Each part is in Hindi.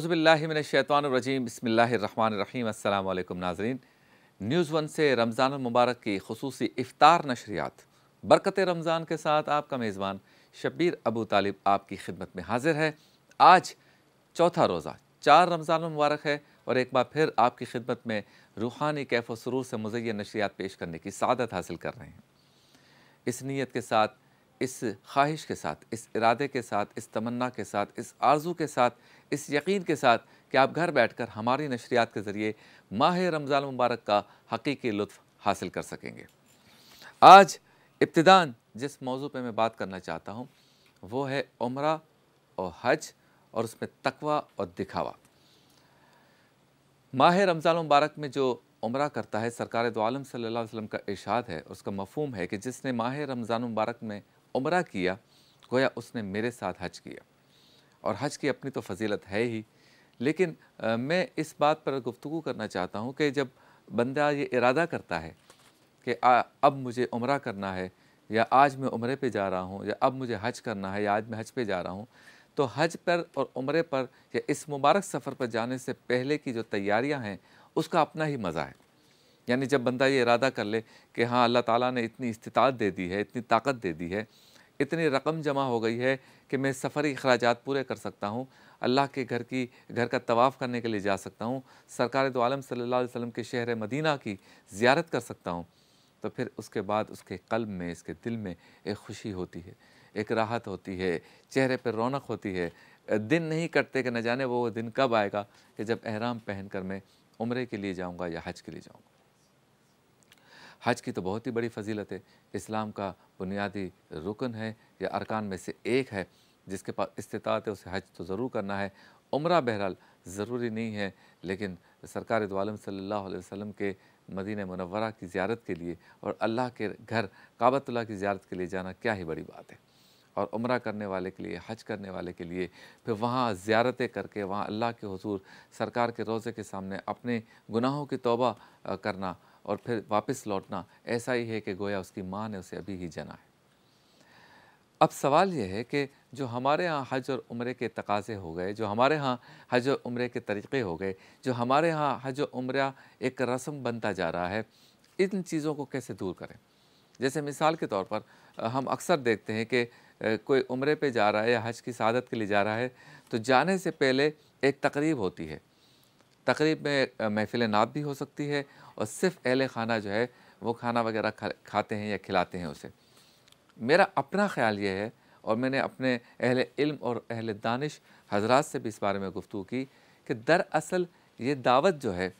अज़बिल्लिमिनशैतवानरजीम बसमीम अल्लाम नाजरीन न्यूज़ वन से रमज़ान मुबारक की खसूस इफ़ार नशरियात बरकत रमज़ान के साथ आपका मेज़बान शबीर अबू तालिब आपकी खिदमत में हाजिर है आज चौथा रोज़ा चार रमज़ान मुबारक है और एक बार फिर आपकी खिदमत में रूहानी कैफ सरूर से मुजय नशरियात पेश करने की सदत हासिल कर रहे हैं इस नीयत के साथ इस ख्वाहिश के साथ इस इरादे के साथ इस तमन्ना के साथ इस आर्ज़ू के साथ इस यकीन के साथ कि आप घर बैठ कर हमारी नशरियात के ज़रिए माह रमज़ान मुबारक का हकीकी लुत्फ़ हासिल कर सकेंगे आज इब्तदान जिस मौजू पर मैं बात करना चाहता हूँ वो है उम्र और हज और उसमें तकवा और दिखावा माह रमज़ान मुबारक में जो उम्र करता है सरकार दो आलम सल्लल्लाहु अलैहि वसल्लम का इरशाद है उसका मफहम है कि जिसने माह रमज़ान मुबारक में उम्र किया गोया उसने मेरे साथ हज किया और हज की अपनी तो फजीलत है ही लेकिन आ, मैं इस बात पर गुफ्तु करना चाहता हूँ कि जब बंदा ये इरादा करता है कि आ, अब मुझे उम्र करना है या आज मैं उम्र पे जा रहा हूँ या अब मुझे हज करना है या आज मैं हज पे जा रहा हूँ तो हज पर और उम्र पर या इस मुबारक सफ़र पर जाने से पहले की जो तैयारियाँ हैं उसका अपना ही मज़ा है यानी जब बंदा ये इरादा कर ले कि हाँ अल्लाह ताला ने इतनी इस्तात दे दी है इतनी ताकत दे दी है इतनी रकम जमा हो गई है कि मैं सफ़री अखराज पूरे कर सकता हूँ अल्लाह के घर की घर का तवाफ़ करने के लिए जा सकता हूँ सरकार तो आलम सल्ला वसम के शहर मदीना की ज़्यारत कर सकता हूँ तो फिर उसके बाद उसके कल्ब में इसके दिल में एक खुशी होती है एक राहत होती है चेहरे पर रौनक होती है दिन नहीं कटते कि न जाने वो दिन कब आएगा कि जब अहराम पहन कर मैं उम्र के लिए जाऊँगा या हज के लिए जाऊँगा हज की तो बहुत ही बड़ी फजीलत है इस्लाम का बुनियादी रुकन है या अरकान में से एक है जिसके पास इस्तात है उसे हज तो ज़रूर करना है उम्र बहरहाल ज़रूरी नहीं है लेकिन सरकार दोम सल्ला वसम के मदीन मनवरा की ज्यारत के लिए और अल्लाह के घर काबतुल्ला की ज्यारत के लिए जाना क्या ही बड़ी बात है और उम्र करने वाले के लिए हज करने वाले के लिए फिर वहाँ ज़्यारतें करके वहाँ अल्लाह के हजूर सरकार के रोज़े के सामने अपने गुनाहों की तोबा करना और फिर वापस लौटना ऐसा ही है कि गोया उसकी माँ ने उसे अभी ही जना है अब सवाल यह है कि जो हमारे यहाँ हज और उम्र के तकाज़े हो गए जो हमारे यहाँ हज और उम्र के तरीक़े हो गए जो हमारे यहाँ हज और उम्र एक रस्म बनता जा रहा है इन चीज़ों को कैसे दूर करें जैसे मिसाल के तौर पर हम अक्सर देखते हैं कि कोई उम्र पे जा रहा है या हज की शादत के लिए जा रहा है तो जाने से पहले एक तकरीब होती है तकरीब में महफिल नाप भी हो सकती है और सिर्फ अहल खाना जो है वो खाना वगैरह खा, खाते हैं या खिलाते हैं उसे मेरा अपना ख्याल ये है और मैंने अपने अहल इल्म और अहल दानिश हजरात से भी इस बारे में गुफ्तु की कि दरअसल ये दावत जो है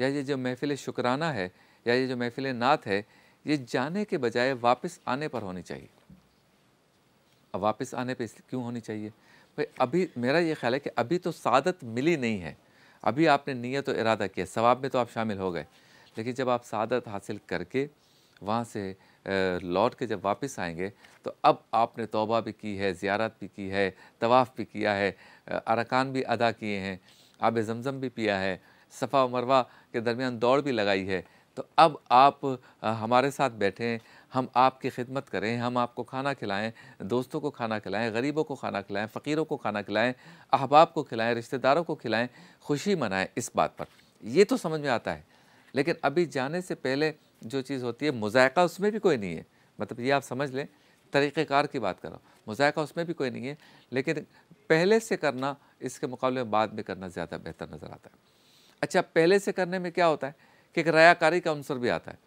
या ये जो महफिल शुक्राना है या ये जो महफिल नात है ये जाने के बजाय वापस आने पर होनी चाहिए अब वापस आने पर क्यों होनी चाहिए भाई अभी मेरा ये ख्याल है कि अभी तो सादत मिली नहीं है अभी आपने नीयत और इरादा किया सवाब में तो आप शामिल हो गए लेकिन जब आप सादत हासिल करके वहाँ से लौट के जब वापस आएंगे तो अब आपने तौबा भी की है ज़्यारत भी की है तवाफ़ भी किया है अरकान भी अदा किए हैं आब जमज़म भी पिया है सफ़ा मरवा के दरमियान दौड़ भी लगाई है तो अब आप हमारे साथ बैठें हम आपकी खिदमत करें हम आपको खाना खिलाएं दोस्तों को खाना खिलाएं गरीबों को खाना खिलाएं फ़कीरों को खाना खिलाएं अहबाब को खिलाएं रिश्तेदारों को खिलाएं खुशी मनाएं इस बात पर ये तो समझ में आता है लेकिन अभी जाने से पहले जो चीज़ होती है मुजायका उसमें भी कोई नहीं है मतलब ये आप समझ लें तरीक़ेकार की बात करो रहा मुजायका उसमें भी कोई नहीं है लेकिन पहले से करना इसके मुकाबले में बाद में करना ज़्यादा बेहतर नज़र आता है अच्छा पहले से करने में क्या होता है कि एक रयाकारी का अनसर भी आता है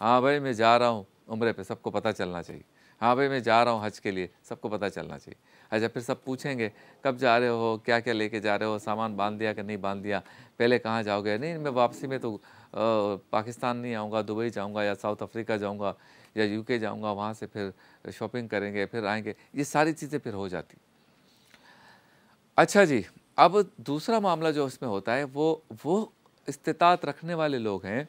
हाँ भाई मैं जा रहा हूँ उम्र पर सबको पता चलना चाहिए हाँ भाई मैं जा रहा हूँ हज के लिए सबको पता चलना चाहिए अच्छा फिर सब पूछेंगे कब जा रहे हो क्या क्या लेके जा रहे हो सामान बांध दिया कि नहीं बांध दिया पहले कहाँ जाओगे नहीं मैं वापसी में तो आ, पाकिस्तान नहीं आऊँगा दुबई जाऊँगा या साउथ अफ्रीका जाऊँगा या यूके जाऊँगा वहाँ से फिर शॉपिंग करेंगे फिर आएंगे ये सारी चीज़ें फिर हो जाती अच्छा जी अब दूसरा मामला जो उसमें होता है वो वो इस्तात रखने वाले लोग हैं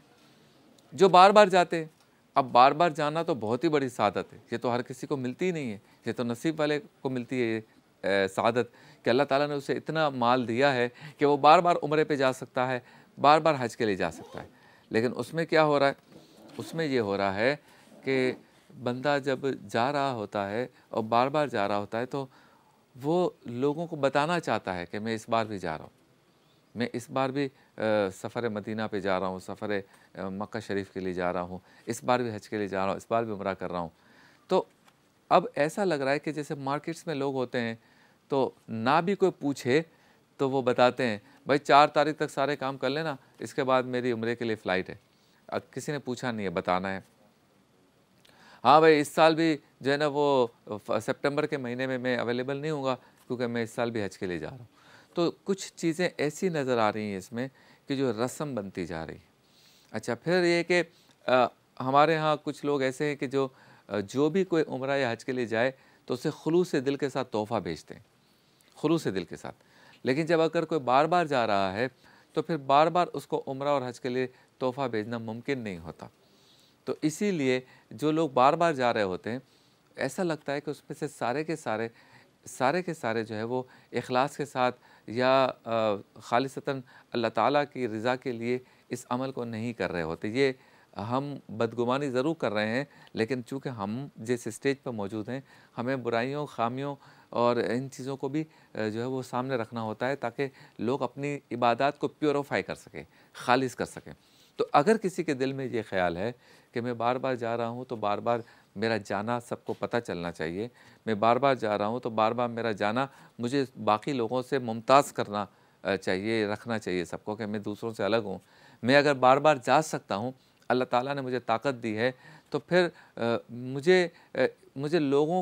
जो बार बार जाते हैं अब बार बार जाना तो बहुत ही बड़ी सादत है ये तो हर किसी को मिलती ही नहीं है ये तो नसीब वाले को मिलती है ये सादत कि अल्लाह ताला ने उसे इतना माल दिया है कि वो बार बार उम्र पे जा सकता है बार बार हज के लिए जा सकता है लेकिन उसमें क्या हो रहा है उसमें ये हो रहा है कि बंदा जब जा रहा होता है और बार बार जा रहा होता है तो वो लोगों को बताना चाहता है कि मैं इस बार भी जा रहा हूँ मैं इस बार भी सफ़र मदीना पे जा रहा हूँ सफ़र मक्का शरीफ के लिए जा रहा हूँ इस बार भी हज के लिए जा रहा हूँ इस बार भी उम्र कर रहा हूँ तो अब ऐसा लग रहा है कि जैसे मार्केट्स में लोग होते हैं तो ना भी कोई पूछे तो वो बताते हैं भाई चार तारीख तक सारे काम कर लेना इसके बाद मेरी उम्र के लिए फ़्लाइट है किसी ने पूछा नहीं है बताना है हाँ भाई इस साल भी जो है ना वो सितंबर के महीने में मैं अवेलेबल नहीं हूँ क्योंकि मैं इस साल भी हज के लिए जा रहा हूँ तो कुछ चीज़ें ऐसी नज़र आ रही हैं इसमें कि जो रस्म बनती जा रही अच्छा फिर ये कि हमारे यहाँ कुछ लोग ऐसे हैं कि जो जो भी कोई उम्र या हज के लिए जाए तो उसे खलूस दिल के साथ तोहफ़ा भेजते हैं खलूस दिल के साथ लेकिन जब अगर कोई बार बार जा रहा है तो फिर बार बार उसको उम्र और हज के लिए तोहफ़ा भेजना मुमकिन नहीं होता तो इसीलिए जो लोग बार बार जा रहे होते हैं ऐसा लगता है कि उसमें से सारे के सारे सारे के सारे जो है वो इखलास के साथ या खालिशता अल्लाह ताला की रज़ा के लिए इस अमल को नहीं कर रहे होते ये हम बदगुमानी ज़रूर कर रहे हैं लेकिन चूँकि हम जिस स्टेज पर मौजूद हैं हमें बुराइयों खामियों और इन चीज़ों को भी जो है वो सामने रखना होता है ताकि लोग अपनी इबादत को प्योरीफाई कर सकें खालिज कर सकें तो अगर किसी के दिल में ये ख्याल है कि मैं बार बार जा रहा हूँ तो बार बार मेरा जाना सबको पता चलना चाहिए मैं बार बार जा रहा हूँ तो बार बार मेरा जाना मुझे बाकी लोगों से मुमताज़ करना चाहिए रखना चाहिए सबको कि मैं दूसरों से अलग हूँ मैं अगर बार बार जा सकता हूँ अल्लाह ताला ने मुझे ताकत दी है तो फिर आ, मुझे आ, मुझे लोगों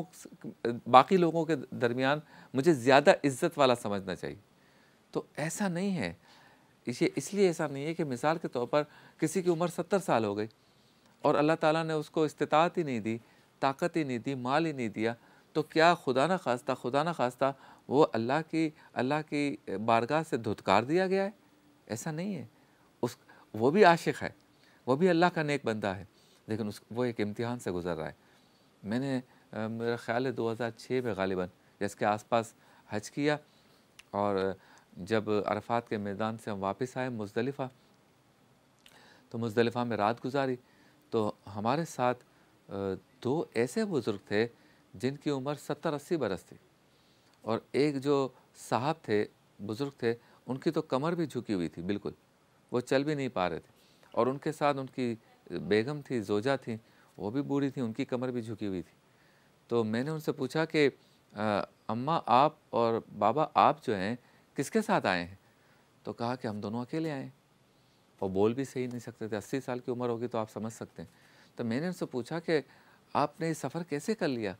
बाकी लोगों के दरमियान मुझे ज़्यादा इज्जत वाला समझना चाहिए तो ऐसा नहीं है इसे इसलिए ऐसा नहीं है कि मिसाल के तौर पर किसी की उम्र सत्तर साल हो गई और अल्लाह ताला ने उसको इस्तात ही नहीं दी ताकत ही नहीं दी माल ही नहीं दिया तो क्या खुदा न खास्ता खुदा न खास्ता वो अल्लाह की अल्लाह की बारगाह से धुतकार दिया गया है ऐसा नहीं है उस वो भी आशिक है वो भी अल्लाह का नेक बंदा है लेकिन उस वो एक इम्तिहान से गुज़र रहा है मैंने मेरा ख्याल है छः में गालिबा जिसके आसपास हज किया और जब अरफात के मैदान से हम वापस आए मुजदलिफ़ा तो मुजदलिफ़ा में रात गुजारी हमारे साथ दो ऐसे बुज़ुर्ग थे जिनकी उम्र सत्तर अस्सी बरस थी और एक जो साहब थे बुज़ुर्ग थे उनकी तो कमर भी झुकी हुई थी बिल्कुल वो चल भी नहीं पा रहे थे और उनके साथ उनकी बेगम थी जोजा थी वो भी बूढ़ी थी उनकी कमर भी झुकी हुई थी तो मैंने उनसे पूछा कि अम्मा आप और बाबा आप जो हैं किसके साथ आए हैं तो कहा कि हम दोनों अकेले आए और बोल भी सही नहीं सकते थे अस्सी साल की उम्र होगी तो आप समझ सकते हैं तो मैंने उनसे पूछा कि आपने सफ़र कैसे कर लिया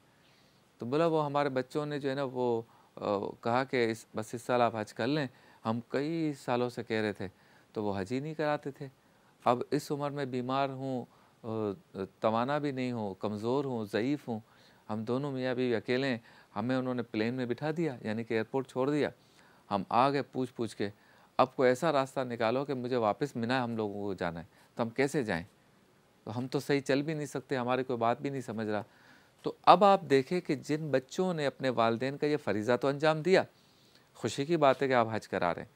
तो बोला वो हमारे बच्चों ने जो है ना वो आ, कहा कि इस बस इस साल आप हज कर लें हम कई सालों से कह रहे थे तो वो हज ही नहीं कराते थे अब इस उम्र में बीमार हूँ तवाना भी नहीं हूँ कमज़ोर हूँ ज़यीफ़ हूँ हम दोनों मियाँ भी अकेले हैं हमें उन्होंने प्लेन में बिठा दिया यानी कि एयरपोर्ट छोड़ दिया हम आ गए पूछ पूछ के अब कोई ऐसा रास्ता निकालो कि मुझे वापस मिना हम लोगों को जाना है तो हम कैसे जाएँ तो हम तो सही चल भी नहीं सकते हमारे कोई बात भी नहीं समझ रहा तो अब आप देखें कि जिन बच्चों ने अपने वालदेन का ये फरीज़ा तो अंजाम दिया खुशी की बात है कि आप हज करा रहे हैं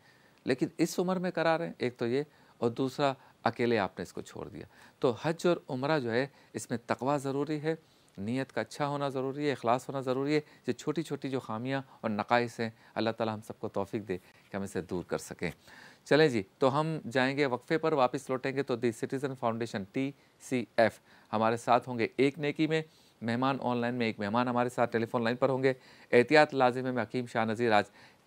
लेकिन इस उम्र में करा रहे हैं एक तो ये और दूसरा अकेले आपने इसको छोड़ दिया तो हज और उम्र जो है इसमें तकवा ज़रूरी है नीयत का अच्छा होना ज़रूरी है अखलास होना ज़रूरी है जो छोटी छोटी जो खामियाँ और नकाइस हैं अल्लाह ताला हम सबको तोफ़ी दे कि हम इसे दूर कर सकें चलें जी तो हम जाएंगे वक्फ़े पर वापस लौटेंगे तो the citizen foundation T C F हमारे साथ होंगे एक नेकी में मेहमान ऑनलाइन में एक मेहमान हमारे साथ टेलीफोन लाइन पर होंगे एहतियात लाजिम में हकीम शाह नज़ीर आज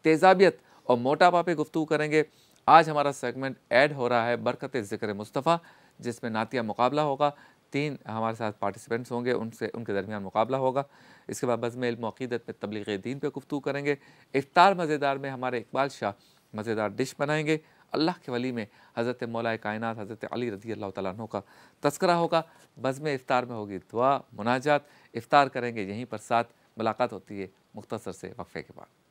तेजाबियत और मोटापा पे गुफ्तु करेंगे आज हमारा सेगमेंट ऐड हो रहा है बरकत ज़िक्र मुस्तफ़ा जिसमें नातिया मुकाबला होगा तीन हमारे साथ पार्टिसिपेंट्स होंगे उनसे उनके दरमियान मुकाबला होगा इसके बाद बज़म इल्म में तबलीग दीन पर गुफ्तु करेंगे इफ्तार मज़ेदार में हमारे इकबाल शाह मज़ेदार डिश बनाएंगे अल्लाह के वली में हज़रत मौलाए कायन हज़रत अली रजी अल्लाह तु का तस्करा होगा बज़म इफ़ार में होगी दुआ मुनाजात इफ़ार करेंगे यहीं पर साथ मुलाकात होती है मुख्तसर से वक्फ़े के बाद